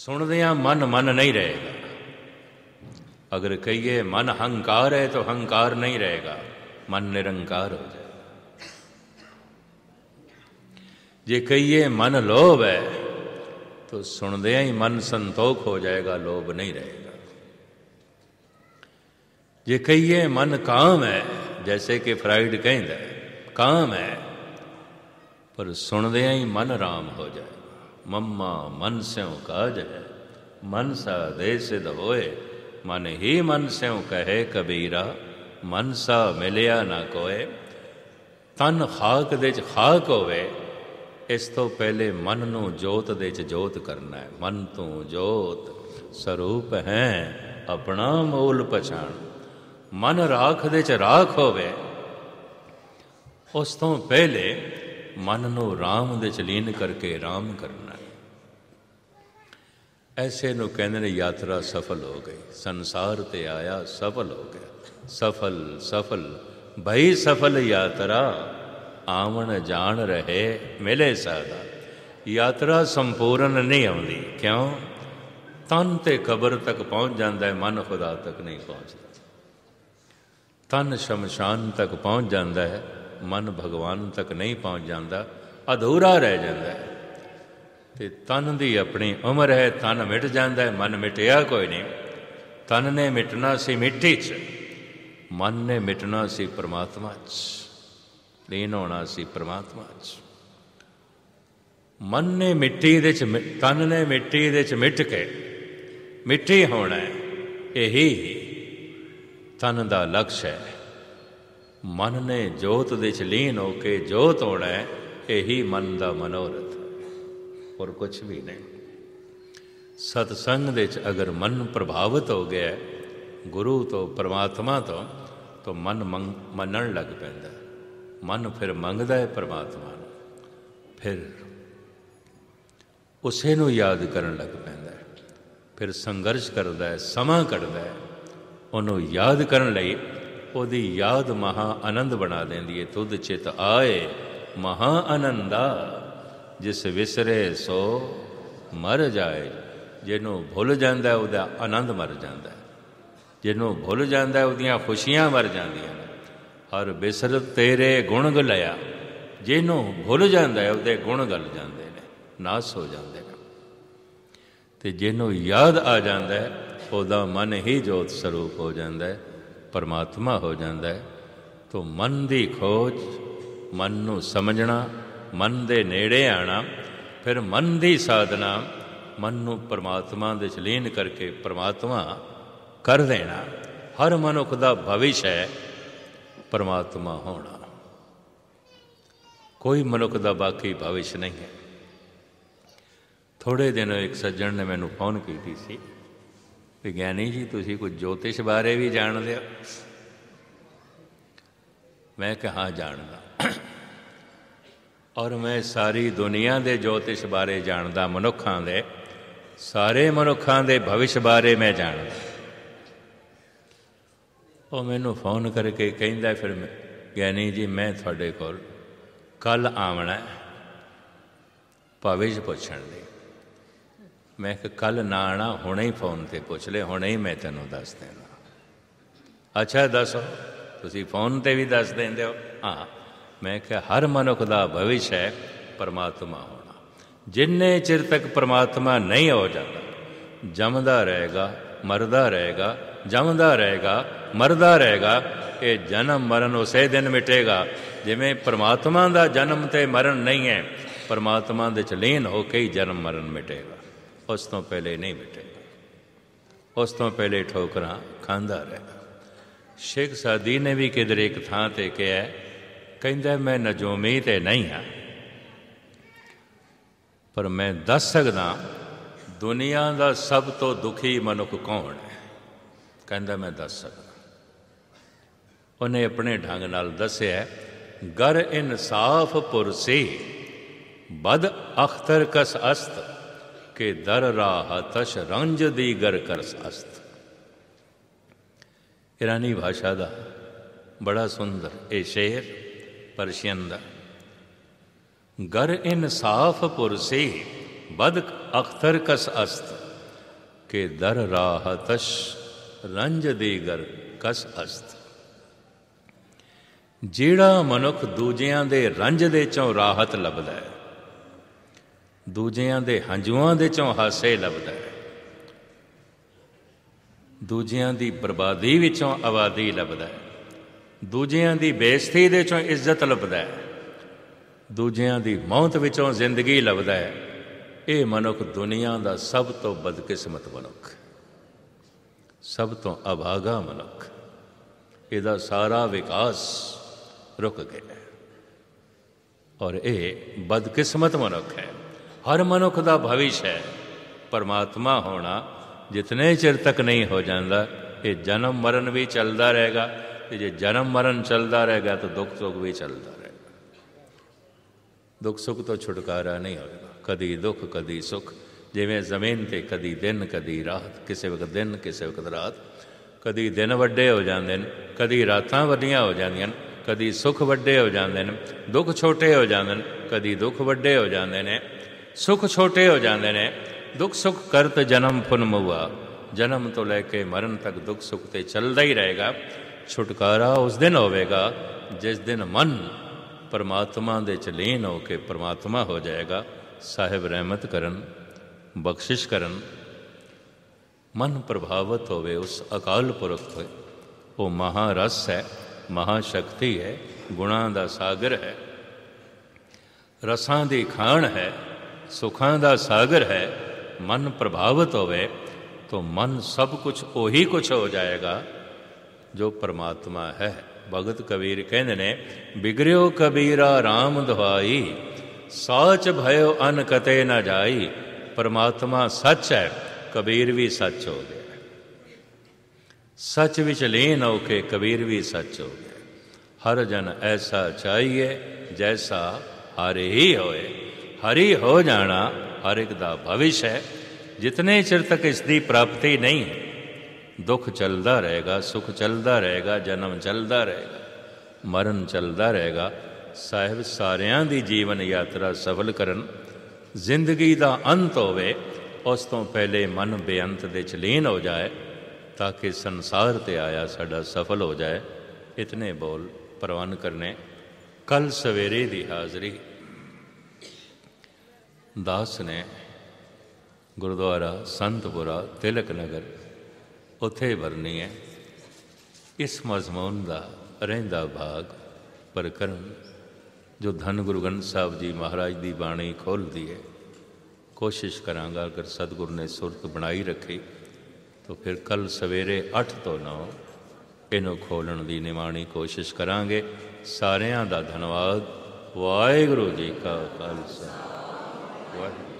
ਸੁਣਦਿਆਂ ਮਨ ਮਨ ਨਹੀਂ ਰਹੇਗਾ ਅਗਰ ਕਹੀਏ ਮਨ ਹੰਕਾਰ ਹੈ ਤਾਂ ਹੰਕਾਰ ਨਹੀਂ ਰਹੇਗਾ ਮਨ ਨਿਰੰਕਾਰ ਹੋ ਜਾਏ ਜੇ ਕਹੀਏ ਮਨ ਲੋਭ ਹੈ ਤਾਂ ਸੁਣਦਿਆਂ ਹੀ ਮਨ ਸੰਤੋਖ ਹੋ ਜਾਏਗਾ ਲੋਭ ਨਹੀਂ ਰਹੇਗਾ ਜੇ ਕਹੀਏ ਮਨ ਕਾਮ ਹੈ ਜੈਸੇ ਕਿ ਫਰਾਈਡ ਕਹਿੰਦਾ ਕਾਮ ਹੈ ਪਰ ਸੁਣਦਿਆਂ ਹੀ ਮਨ ਰਾਮ ਹੋ ਜਾਏ ਮੰਮਾ ਮਨ स्यों ਕਾਜ ਮਨ मन सा दे सिद होए ਮਨ ही मन स्यों कहे ਮਨ ਸਾ ਮਿਲਿਆ ਨਾ ਕੋਏ ਤਨ ਖਾਕ ਦੇ ਚ ਖਾਕ ਹੋਵੇ ਇਸ ਤੋਂ ਪਹਿਲੇ ਮਨ ਨੂੰ ਜੋਤ ਦੇ ਚ ਜੋਤ ਕਰਨਾ ਹੈ ਮਨ ਤੋਂ ਜੋਤ ਸਰੂਪ ਹੈ ਆਪਣਾ ਮੂਲ ਪਛਾਣ ਮਨ ਰਾਖ ਦੇ ਚ ਰਾਖ ਹੋਵੇ ਉਸ ਤੋਂ ਪਹਿਲੇ ਮਨ ਨੂੰ RAM ਦੇ ਚ ਲੀਨ ਕਰਕੇ RAM ਕਰਨਾ ਐਸੇ ਨੂੰ ਕਹਿੰਦੇ ਨੇ ਯਾਤਰਾ ਸਫਲ ਹੋ ਗਈ ਸੰਸਾਰ ਤੇ ਆਇਆ ਸਫਲ ਹੋ ਗਿਆ ਸਫਲ ਸਫਲ ਭਈ ਸਫਲ ਯਾਤਰਾ ਆਵਣ ਜਾਣ ਰਹੇ ਮਿਲੇ ਸਾਦਾ ਯਾਤਰਾ ਸੰਪੂਰਨ ਨਹੀਂ ਆਉਂਦੀ ਕਿਉਂ ਤਨ ਤੇ ਕਬਰ ਤੱਕ ਪਹੁੰਚ ਜਾਂਦਾ ਹੈ ਮਨ ਖੁਦਾ ਤੱਕ ਨਹੀਂ ਪਹੁੰਚਦਾ ਤਨ ਸ਼ਮਸ਼ਾਨ ਤੱਕ ਪਹੁੰਚ ਜਾਂਦਾ ਹੈ ਮਨ ਭਗਵਾਨ ਤੱਕ ਨਹੀਂ ਪਹੁੰਚ ਜਾਂਦਾ ਅਧੂਰਾ ਰਹਿ ਜਾਂਦਾ ਹੈ ਤੇ ਤਨ ਦੀ ਆਪਣੀ ਉਮਰ ਹੈ ਤਨ ਮਿਟ ਜਾਂਦਾ ਹੈ ਮਨ ਮਿਟਿਆ ਕੋਈ ਨਹੀਂ ਤਨ ਨੇ ਮਿਟਣਾ ਸੀ ਮਿੱਟੀ 'ਚ ਮਨ ਨੇ ਮਿਟਣਾ ਸੀ ਪ੍ਰਮਾਤਮਾ 'ਚ ਲੀਨ ਹੋਣਾ ਸੀ ਪ੍ਰਮਾਤਮਾ 'ਚ ਮਨ ਨੇ ਮਿੱਟੀ ਦੇ 'ਚ ਤਨ ਨੇ ਮਿੱਟੀ ਦੇ 'ਚ ਮਿਟ ਕੇ ਮਿੱਟੀ ਹੋਣਾ ਹੈ ਇਹੀ ਤਨ ਦਾ ਲਕਸ਼ ਹੈ ਮਨ ਨੇ ਜੋਤ ਦੇ 'ਚ ਲੀਨ ਹੋ ਕੇ ਜੋਤ ਹੋਣਾ ਹੈ ਇਹੀ ਮਨ ਦਾ ਮਨੋਰਥ ਹੋਰ ਕੁਝ ਵੀ ਨਹੀਂ ਸਤ ਸੰਗ ਦੇ ਚ ਅਗਰ ਮਨ ਪ੍ਰਭਾਵਿਤ ਹੋ ਗਿਆ ਗੁਰੂ ਤੋਂ ਪਰਮਾਤਮਾ ਤੋਂ ਤਾਂ ਮਨ ਮੰਨਣ ਲੱਗ ਪੈਂਦਾ ਮਨ ਫਿਰ ਮੰਗਦਾ ਹੈ ਪਰਮਾਤਮਾ ਨੂੰ ਫਿਰ ਉਸੇ ਨੂੰ ਯਾਦ ਕਰਨ ਲੱਗ ਪੈਂਦਾ ਹੈ ਫਿਰ ਸੰਘਰਸ਼ ਕਰਦਾ ਹੈ ਸਮਾਂ ਕੱਢਦਾ ਹੈ ਉਹਨੂੰ ਯਾਦ ਕਰਨ ਲਈ ਉਹਦੀ ਯਾਦ ਮਹਾ ਆਨੰਦ ਬਣਾ ਦਿੰਦੀ ਹੈ ਤੁਧ ਚਿਤ ਆਏ ਮਹਾ ਆਨੰਦਾ ਜਿਸ ਵਿਸਰੇ ਸੋ ਮਰ ਜਾਏ ਜਿਹਨੂੰ ਭੁੱਲ ਜਾਂਦਾ ਉਹਦਾ ਆਨੰਦ ਮਰ ਜਾਂਦਾ ਜਿਹਨੂੰ ਭੁੱਲ ਜਾਂਦਾ ਉਹਦੀਆਂ ਖੁਸ਼ੀਆਂ ਮਰ ਜਾਂਦੀਆਂ ਹਰ ਬਿਸਰ ਤੇਰੇ ਗੁਣ ਗਲਿਆ ਜਿਹਨੂੰ ਭੁੱਲ ਜਾਂਦਾ ਉਹਦੇ ਗੁਣ ਗਲ ਜਾਂਦੇ ਨੇ ਨਾਸ ਹੋ ਜਾਂਦੇ ਨੇ ਤੇ ਜਿਹਨੂੰ ਯਾਦ ਆ ਜਾਂਦਾ ਉਹਦਾ ਮਨ ਹੀ ਜੋਤ ਸਰੂਪ ਹੋ ਜਾਂਦਾ ਹੈ ਪਰਮਾਤਮਾ ਹੋ ਜਾਂਦਾ ਹੈ ਮਨ ਦੀ ਖੋਜ ਮਨ ਨੂੰ ਸਮਝਣਾ ਮਨ ਦੇ ਨੇੜੇ ਆਣਾ ਫਿਰ ਮਨ ਦੀ ਸਾਧਨਾ ਮਨ ਨੂੰ ਪਰਮਾਤਮਾ ਦੇ ਚਲੇਨ ਕਰਕੇ ਪਰਮਾਤਮਾ ਕਰ ਦੇਣਾ ਹਰ ਮਨੁੱਖ ਦਾ ਭਵਿਸ਼ ਹੈ ਪਰਮਾਤਮਾ ਹੋਣਾ ਕੋਈ ਮਨੁੱਖ ਦਾ ਬਾਕੀ ਭਵਿਸ਼ ਨਹੀਂ ਹੈ ਥੋੜੇ ਦਿਨ ਇੱਕ ਸੱਜਣ ਨੇ ਮੈਨੂੰ ਫੋਨ ਕੀਤੀ ਸੀ ਵਿਗਿਆਨੀ ਜੀ ਤੁਸੀਂ ਕੋਈ ਜੋਤਿਸ਼ ਬਾਰੇ ਵੀ ਜਾਣਦੇ ਹੋ ਮੈਂ ਕਿਹਾ ਜਾਣਦਾ ਔਰ ਮੈਂ ਸਾਰੀ ਦੁਨੀਆ ਦੇ ਜੋਤਿਸ਼ ਬਾਰੇ ਜਾਣਦਾ ਮਨੁੱਖਾਂ ਦੇ ਸਾਰੇ ਮਨੁੱਖਾਂ ਦੇ ਭਵਿਸ਼ ਬਾਰੇ ਮੈਂ ਜਾਣਦਾ ਉਹ ਮੈਨੂੰ ਫੋਨ ਕਰਕੇ ਕਹਿੰਦਾ ਫਿਰ ਗਿਆਨੀ ਜੀ ਮੈਂ ਤੁਹਾਡੇ ਕੋਲ ਕੱਲ ਆਵਣਾ ਭਵਿਸ਼ ਪੁੱਛਣ ਲਈ ਮੈਂ ਕਿ ਕੱਲ ਨਾ ਆਣਾ ਹੁਣੇ ਹੀ ਫੋਨ ਤੇ ਪੁੱਛ ਲੈ ਹੁਣੇ ਹੀ ਮੈਂ ਤੈਨੂੰ ਦੱਸ ਦੇਣਾ ਅੱਛਾ ਦੱਸੋ ਤੁਸੀਂ ਫੋਨ ਤੇ ਵੀ ਦੱਸ ਦਿੰਦੇ ਹੋ ਹਾਂ ਮੈਂ ਕਿ ਹਰ ਮਨੁੱਖ ਦਾ ਭਵਿਸ਼ ਹੈ ਪਰਮਾਤਮਾ ਹੋਣਾ ਜਿੰਨੇ ਚਿਰ ਤੱਕ ਪਰਮਾਤਮਾ ਨਹੀਂ ਹੋ ਜਾਂਦਾ ਜੰਮਦਾ ਰਹੇਗਾ ਮਰਦਾ ਰਹੇਗਾ ਜੰਮਦਾ ਰਹੇਗਾ ਮਰਦਾ ਰਹੇਗਾ ਇਹ ਜਨਮ ਮਰਨ ਉਸੇ ਦਿਨ ਮਿਟੇਗਾ ਜਿਵੇਂ ਪਰਮਾਤਮਾ ਦਾ ਜਨਮ ਤੇ ਮਰਨ ਨਹੀਂ ਹੈ ਪਰਮਾਤਮਾ ਦੇ ਚ ਲੀਨ ਹੋ ਕੇ ਹੀ ਜਨਮ ਮਰਨ ਮਿਟੇਗਾ ਉਸ ਤੋਂ ਪਹਿਲੇ ਨਹੀਂ ਮਿਟੇਗਾ ਉਸ ਤੋਂ ਪਹਿਲੇ ਠੋਕਰਾਂ ਖਾਂਦਾ ਰਹੇਗਾ ਸ਼ੇਖ ਸਾਦੀ ਨੇ ਵੀ ਕਿਦਰੇ ਇੱਕ ਥਾਂ ਤੇ ਕਿਹਾ ਕਹਿੰਦਾ ਮੈਂ ਨਜੂਮੀ ਤੇ ਨਹੀਂ ਹਾਂ ਪਰ ਮੈਂ ਦੱਸ ਸਕਦਾ ਦੁਨੀਆ ਦਾ ਸਭ ਤੋਂ ਦੁਖੀ ਮਨੁੱਖ ਕੌਣ ਹੈ ਕਹਿੰਦਾ ਮੈਂ ਦੱਸ ਸਕਦਾ ਉਹਨੇ ਆਪਣੇ ਢੰਗ ਨਾਲ ਦੱਸਿਆ ਗਰ ਇਨਸਾਫ ਪੁਰਸੀ ਬਦ ਅਖਤਰ ਕਸ ਅਸਤ ਕੇ ਦਰ ਰਾਹ ਤਸ਼ ਰੰਜ ਦੀ ਗਰ ਕਰਸ ਅਸਤ ਇਰਾਨੀ ਭਾਸ਼ਾ ਦਾ ਬੜਾ ਸੁੰਦਰ ਇਹ ਸ਼ੇਰ ਪਰਸ਼ੀਅਨ ਦਾ ਗਰ ਇਨਸਾਫ ਪੁਰਸੇ ਬਦ ਅਖਤਰ ਕਸ ਅਸਤ ਕੇ ਦਰ ਰਾਹਤਸ਼ ਰੰਜ ਦੇ ਗਰ ਕਸ ਅਸਤ ਜਿਹੜਾ ਮਨੁੱਖ ਦੂਜਿਆਂ ਦੇ ਰੰਜ ਦੇ ਚੋਂ ਰਾਹਤ ਲੱਭਦਾ ਹੈ ਦੂਜਿਆਂ ਦੇ ਹੰਝੂਆਂ ਦੇ ਚੋਂ ਹਾਸੇ ਲੱਭਦਾ ਹੈ ਦੂਜਿਆਂ ਦੀ ਬਰਬਾਦੀ ਵਿੱਚੋਂ ਆਵਾਦੀ ਲੱਭਦਾ ਹੈ ਦੂਜਿਆਂ ਦੀ ਬੇਇੱਜ਼ਤੀ ਦੇ ਚੋਂ ਇੱਜ਼ਤ ਲੱਭਦਾ ਹੈ ਦੂਜਿਆਂ ਦੀ ਮੌਤ ਵਿੱਚੋਂ ਜ਼ਿੰਦਗੀ ਲੱਭਦਾ ਹੈ ਇਹ ਮਨੁੱਖ ਦੁਨੀਆ ਦਾ ਸਭ ਤੋਂ ਬਦਕਿਸਮਤ ਮਨੁੱਖ ਸਭ ਤੋਂ ਅਭਾਗਾ ਮਨੁੱਖ ਇਹਦਾ ਸਾਰਾ ਵਿਕਾਸ ਰੁਕ ਗਿਆ ਔਰ ਇਹ ਬਦਕਿਸਮਤ ਮਨੁੱਖ ਹੈ ਹਰ ਮਨੁੱਖ ਦਾ ਭਵਿਸ਼ ਹੈ ਪਰਮਾਤਮਾ ਹੋਣਾ ਜਿਤਨੇ ਚਿਰ ਤੱਕ ਨਹੀਂ ਹੋ ਜਾਂਦਾ ਇਹ ਜਨਮ ਮਰਨ ਵੀ ਚੱਲਦਾ ਰਹੇਗਾ ਕਿ ਜੇ ਜਨਮ ਮਰਨ ਚੱਲਦਾ ਰਹੇਗਾ ਤਾਂ ਦੁੱਖ ਸੁੱਖ ਵੀ ਚੱਲਦਾ ਰਹੇਗਾ ਦੁੱਖ ਸੁੱਖ ਤੋਂ ਛੁਟਕਾਰਾ ਨਹੀਂ ਹੋਏਗਾ ਕਦੀ ਦੁੱਖ ਕਦੀ ਸੁੱਖ ਜਿਵੇਂ ਜ਼ਮੀਨ ਤੇ ਕਦੀ ਦਿਨ ਕਦੀ ਰਾਤ ਕਿਸੇ ਵਕਤ ਦਿਨ ਕਿਸੇ ਵਕਤ ਰਾਤ ਕਦੀ ਦਿਨ ਵੱਡੇ ਹੋ ਜਾਂਦੇ ਨੇ ਕਦੀ ਰਾਤਾਂ ਵੱਡੀਆਂ ਹੋ ਜਾਂਦੀਆਂ ਨੇ ਕਦੀ ਸੁੱਖ ਵੱਡੇ ਹੋ ਜਾਂਦੇ ਨੇ ਦੁੱਖ ਛੋਟੇ ਹੋ ਜਾਂਦੇ ਨੇ ਕਦੀ ਦੁੱਖ ਵੱਡੇ ਹੋ ਜਾਂਦੇ ਨੇ ਸੁੱਖ ਛੋਟੇ ਹੋ ਜਾਂਦੇ ਨੇ ਦੁੱਖ ਸੁੱਖ ਕਰਤ ਜਨਮ ਫੁਨਮੁਆ ਜਨਮ ਤੋਂ ਲੈ ਕੇ ਮਰਨ ਤੱਕ ਦੁੱਖ ਸੁੱਖ ਤੇ ਚੱਲਦਾ ਹੀ ਰਹੇਗਾ ਛੁਟਕਾਰਾ ਉਸ ਦਿਨ ਹੋਵੇਗਾ ਜਿਸ ਦਿਨ ਮਨ ਪਰਮਾਤਮਾ ਦੇ ਚ ਲੀਨ ਹੋ ਕੇ ਪਰਮਾਤਮਾ ਹੋ ਜਾਏਗਾ ਸਾਹਿਬ ਰਹਿਮਤ ਕਰਨ ਬਖਸ਼ਿਸ਼ ਕਰਨ ਮਨ ਪ੍ਰਭਾਵਿਤ ਹੋਵੇ ਉਸ ਅਕਾਲ ਪੁਰਖ ਤੋਂ ਉਹ ਮਹਾ ਰਸ ਹੈ ਮਹਾ ਸ਼ਕਤੀ ਹੈ ਗੁਣਾ ਦਾ ਸਾਗਰ ਹੈ ਰਸਾਂ ਦੀ ਖਾਣ ਹੈ ਸੁਖਾਂ ਦਾ ਸਾਗਰ ਹੈ ਮਨ ਪ੍ਰਭਾਵਿਤ ਹੋਵੇ ਤਾਂ ਮਨ ਸਭ ਕੁਝ ਉਹੀ ਕੁਝ ਹੋ ਜਾਏਗਾ ਜੋ ਪਰਮਾਤਮਾ ਹੈ ਭਗਤ ਕਬੀਰ ਕਹਿੰਦੇ ਨੇ ਬਿਗਰਿਓ ਕਬੀਰਾ RAM ਦੁਹਾਈ ਸੱਚ ਭਇਓ ਅਨ ਕਤੇ ਨ ਜਾਈ ਪਰਮਾਤਮਾ ਸੱਚ ਹੈ ਕਬੀਰ ਵੀ ਸੱਚ ਹੋ ਗਿਆ ਸੱਚ ਵਿੱਚ ਲੀਨ ਹੋ ਕੇ ਕਬੀਰ ਵੀ ਸੱਚ ਹੋ ਗਿਆ ਹਰ ਜਨ ਐਸਾ ਚਾਹੀਏ ਜੈਸਾ ਹਰੇ ਹੀ ਹੋਏ ਹਰੀ ਹੋ ਜਾਣਾ ਹਰ ਇੱਕ ਦਾ ਭਵਿਸ਼ ਹੈ ਜਿਤਨੇ ਚਿਰ ਤੱਕ ਇਸ ਦੀ ਪ੍ਰਾਪਤੀ ਨਹੀਂ ਹੈ ਦੁੱਖ ਚੱਲਦਾ ਰਹੇਗਾ ਸੁਖ ਚੱਲਦਾ ਰਹੇਗਾ ਜਨਮ ਚੱਲਦਾ ਰਹੇਗਾ ਮਰਨ ਚੱਲਦਾ ਰਹੇਗਾ ਸਾਹਿਬ ਸਾਰਿਆਂ ਦੀ ਜੀਵਨ ਯਾਤਰਾ ਸਫਲ ਕਰਨ ਜ਼ਿੰਦਗੀ ਦਾ ਅੰਤ ਹੋਵੇ ਉਸ ਤੋਂ ਪਹਿਲੇ ਮਨ ਬੇਅੰਤ ਦੇ ਚਲੀਨ ਹੋ ਜਾਏ ਤਾਂ ਕਿ ਸੰਸਾਰ ਤੇ ਆਇਆ ਸਾਡਾ ਸਫਲ ਹੋ ਜਾਏ ਇਤਨੇ ਬੋਲ ਪ੍ਰਵਾਨ ਕਰਨੇ ਕੱਲ ਸਵੇਰੇ ਦੀ ਹਾਜ਼ਰੀ ਦਾਸ ਨੇ ਗੁਰਦੁਆਰਾ ਸੰਤਪੁਰਾ ਤਿਲਕ ਨਗਰ ਉੱਥੇ ਵਰਨੀ ਹੈ ਇਸ ਮਜ਼ਮੂਨ ਦਾ ਰਹਿੰਦਾ ਭਾਗ ਪ੍ਰਕਰਮ ਜੋ ਧੰਨ ਗੁਰੂ ਗ੍ਰੰਥ ਸਾਹਿਬ ਜੀ ਮਹਾਰਾਜ ਦੀ ਬਾਣੀ ਖੋਲਦੀ ਹੈ ਕੋਸ਼ਿਸ਼ ਕਰਾਂਗਾ ਅਗਰ ਸਤਗੁਰ ਨੇ ਸੁਰਤ ਬਣਾਈ ਰੱਖੀ ਤਾਂ ਫਿਰ ਕੱਲ ਸਵੇਰੇ 8 ਤੋਂ 9 ਇਹਨੂੰ ਖੋਲਣ ਦੀ ਨਿਮਾਣੀ ਕੋਸ਼ਿਸ਼ ਕਰਾਂਗੇ ਸਾਰਿਆਂ ਦਾ ਧੰਨਵਾਦ ਵਾਹਿਗੁਰੂ ਜੀ ਕਾ ਖਾਲਸਾ ਵਾਹਿਗੁਰੂ